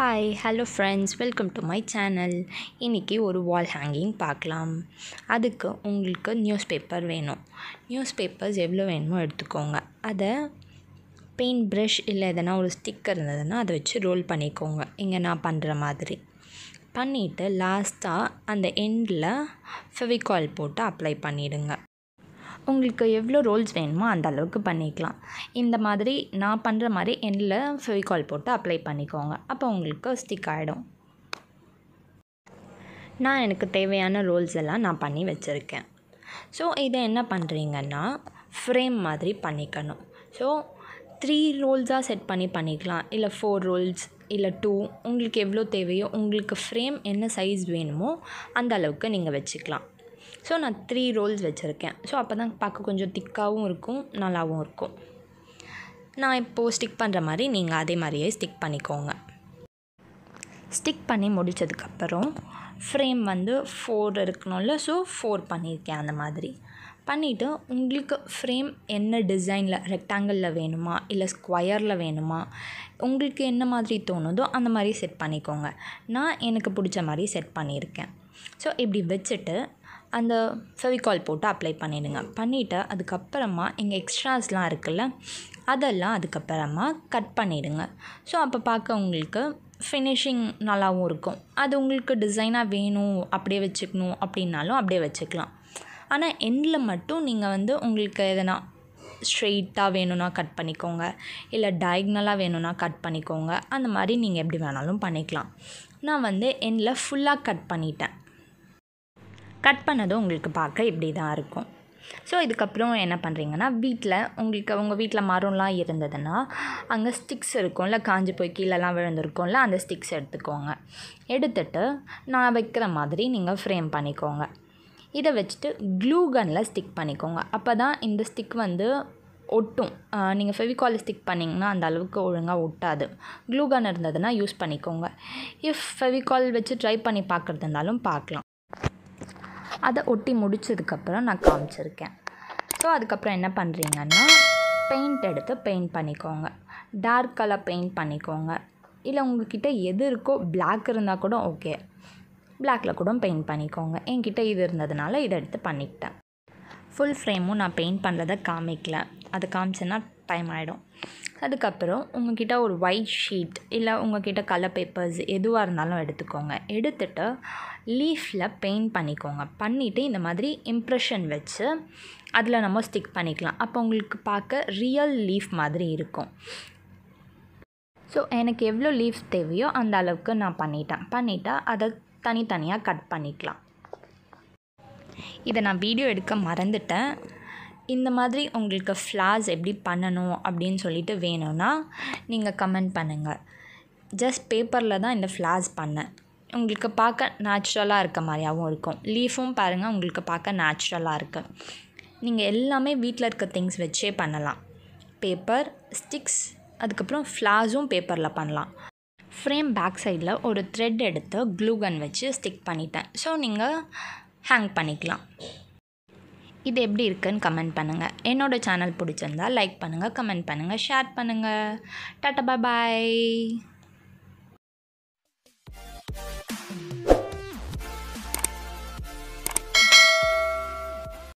hi hello friends welcome to my channel இன்றைக்கி ஒரு wall hanging பார்க்கலாம் அதுக்கு உங்களுக்கு நியூஸ் பேப்பர் வேணும் நியூஸ் பேப்பர்ஸ் எவ்வளோ வேணுமோ எடுத்துக்கோங்க அதை பெயிண்ட் ப்ரஷ் இல்லை எதனா ஒரு ஸ்டிக்கர் இருந்ததுன்னா அதை வச்சு ரோல் பண்ணிக்கோங்க இங்கே நான் பண்ணுற மாதிரி பண்ணிவிட்டு லாஸ்ட்டாக அந்த எண்டில் ஃபெவிகால் போட்டு அப்ளை பண்ணிவிடுங்க உங்களுக்கு எவ்வளோ ரோல்ஸ் வேணுமோ அந்த அளவுக்கு பண்ணிக்கலாம் இந்த மாதிரி நான் பண்ணுற மாதிரி எண்ணில் ஃபெவிகால் போட்டு அப்ளை பண்ணிக்கோங்க அப்போ உங்களுக்கு ஸ்டிக் ஆகிடும் நான் எனக்கு தேவையான ரோல்ஸ் எல்லாம் நான் பண்ணி வச்சுருக்கேன் ஸோ இதை என்ன பண்ணுறீங்கன்னா ஃப்ரேம் மாதிரி பண்ணிக்கணும் ஸோ த்ரீ ரோல்ஸாக செட் பண்ணி பண்ணிக்கலாம் இல்லை ஃபோர் ரோல்ஸ் இல்லை டூ உங்களுக்கு எவ்வளோ தேவையோ உங்களுக்கு ஃப்ரேம் என்ன சைஸ் வேணுமோ அந்த அளவுக்கு நீங்கள் வச்சுக்கலாம் ஸோ நான் த்ரீ ரோல்ஸ் வச்சுருக்கேன் ஸோ அப்போ தான் பார்க்க கொஞ்சம் திக்காகவும் இருக்கும் நல்லாவும் இருக்கும் நான் இப்போது ஸ்டிக் பண்ணுற மாதிரி நீங்கள் அதே மாதிரியே ஸ்டிக் பண்ணிக்கோங்க ஸ்டிக் பண்ணி முடித்ததுக்கப்புறம் ஃப்ரேம் வந்து ஃபோர் இருக்கணும்ல ஸோ ஃபோர் பண்ணியிருக்கேன் அந்த மாதிரி பண்ணிவிட்டு உங்களுக்கு ஃப்ரேம் என்ன டிசைனில் ரெக்டாங்கிளில் வேணுமா இல்லை ஸ்கொயரில் வேணுமா உங்களுக்கு என்ன மாதிரி தோணுதோ அந்த மாதிரி செட் பண்ணிக்கோங்க நான் எனக்கு பிடிச்ச மாதிரி செட் பண்ணியிருக்கேன் ஸோ இப்படி வச்சுட்டு அந்த ஃபெவிகால் போட்டு அப்ளை பண்ணிவிடுங்க பண்ணிவிட்டு அதுக்கப்புறமா எங்கள் எக்ஸ்ட்ராஸ்லாம் இருக்குதுல்ல அதெல்லாம் அதுக்கப்புறமா கட் பண்ணிவிடுங்க ஸோ அப்போ பார்க்க உங்களுக்கு ஃபினிஷிங் நல்லாவும் இருக்கும் அது உங்களுக்கு டிசைனாக வேணும் அப்படியே வச்சுக்கணும் அப்படின்னாலும் அப்படியே வச்சுக்கலாம் ஆனால் எண்டில் மட்டும் நீங்கள் வந்து உங்களுக்கு எதனா ஸ்ட்ரெயிட்டாக வேணும்னா கட் பண்ணிக்கோங்க இல்லை டயக்னலாக வேணும்னா கட் பண்ணிக்கோங்க அந்த மாதிரி நீங்கள் எப்படி வேணாலும் பண்ணிக்கலாம் நான் வந்து எண்டில் ஃபுல்லாக கட் பண்ணிட்டேன் கட் பண்ணதும் உங்களுக்கு பார்க்க இப்படி தான் இருக்கும் ஸோ இதுக்கப்புறம் என்ன பண்ணுறீங்கன்னா வீட்டில் உங்களுக்கு உங்கள் வீட்டில் மரம்லாம் இருந்ததுன்னா அங்கே ஸ்டிக்ஸ் இருக்கும்ல காஞ்சி போய் கீழெல்லாம் விழுந்திருக்கும்ல அந்த ஸ்டிக்ஸ் எடுத்துக்கோங்க எடுத்துட்டு நான் வைக்கிற மாதிரி நீங்கள் ஃப்ரேம் பண்ணிக்கோங்க இதை வச்சுட்டு க்ளூ கனில் ஸ்டிக் பண்ணிக்கோங்க அப்போ தான் இந்த ஸ்டிக் வந்து ஒட்டும் நீங்கள் ஃபெவிகால் ஸ்டிக் பண்ணிங்கன்னா அந்த அளவுக்கு ஒழுங்காக ஒட்டாது க்ளூ கன் இருந்ததுன்னா யூஸ் பண்ணிக்கோங்க இஃப் ஃபெவிகால் வச்சு ட்ரை பண்ணி பார்க்குறது இருந்தாலும் பார்க்கலாம் அதை ஒட்டி முடித்ததுக்கப்புறம் நான் காமிச்சிருக்கேன் ஸோ அதுக்கப்புறம் என்ன பண்ணுறீங்கன்னா பெயிண்ட் எடுத்து பெயிண்ட் பண்ணிக்கோங்க டார்க் கலர் பெயிண்ட் பண்ணிக்கோங்க இல்லை உங்கள்கிட்ட எது இருக்கோ பிளாக் இருந்தால் கூட ஓகே பிளாக்கில் கூட பெயிண்ட் பண்ணிக்கோங்க என்கிட்ட இது இருந்ததுனால இதை எடுத்து பண்ணிக்கிட்டேன் ஃபுல் ஃப்ரேமும் நான் பெயிண்ட் பண்ணுறதை காமிக்கல அது காமிச்சேன்னா டைம் ஆகிடும் அதுக்கப்புறம் உங்கள்கிட்ட ஒரு ஒயிட் ஷீட் இல்லை உங்கள்கிட்ட கலர் பேப்பர்ஸ் எதுவாக இருந்தாலும் எடுத்துக்கோங்க எடுத்துகிட்டு லீஃபில் பெயிண்ட் பண்ணிக்கோங்க பண்ணிவிட்டு இந்த மாதிரி இம்ப்ரெஷன் வச்சு அதில் நம்ம ஸ்டிக் பண்ணிக்கலாம் அப்போ உங்களுக்கு பார்க்க ரியல் லீஃப் மாதிரி இருக்கும் ஸோ எனக்கு எவ்வளோ லீவ்ஸ் தேவையோ அந்த அளவுக்கு நான் பண்ணிட்டேன் பண்ணிவிட்டா அதை தனித்தனியாக கட் பண்ணிக்கலாம் இதை நான் வீடியோ எடுக்க மறந்துட்டேன் இந்த மாதிரி உங்களுக்கு ஃப்ளார்ஸ் எப்படி பண்ணணும் அப்படின்னு சொல்லிட்டு வேணும்னா நீங்கள் கமெண்ட் பண்ணுங்கள் ஜஸ்ட் பேப்பரில் தான் இந்த ஃப்ளார்ஸ் பண்ணேன் உங்களுக்கு பார்க்க நேச்சுரலாக இருக்க மாதிரியாகவும் இருக்கும் லீஃபும் பாருங்கள் உங்களுக்கு பார்க்க நேச்சுரலாக இருக்குது நீங்கள் எல்லாமே வீட்டில் இருக்க திங்ஸ் வச்சே பண்ணலாம் பேப்பர் ஸ்டிக்ஸ் அதுக்கப்புறம் ஃப்ளார்ஸும் பேப்பரில் பண்ணலாம் ஃப்ரேம் பேக் சைடில் ஒரு த்ரெட் எடுத்து க்ளூகன் வச்சு ஸ்டிக் பண்ணிட்டேன் ஸோ நீங்கள் ஹேங் பண்ணிக்கலாம் இது எப்படி இருக்குன்னு கமெண்ட் பண்ணுங்கள் என்னோடய சேனல் பிடிச்சிருந்தால் லைக் பண்ணுங்கள் கமெண்ட் பண்ணுங்கள் ஷேர் பண்ணுங்கள் டாட்டா பாய் பாய்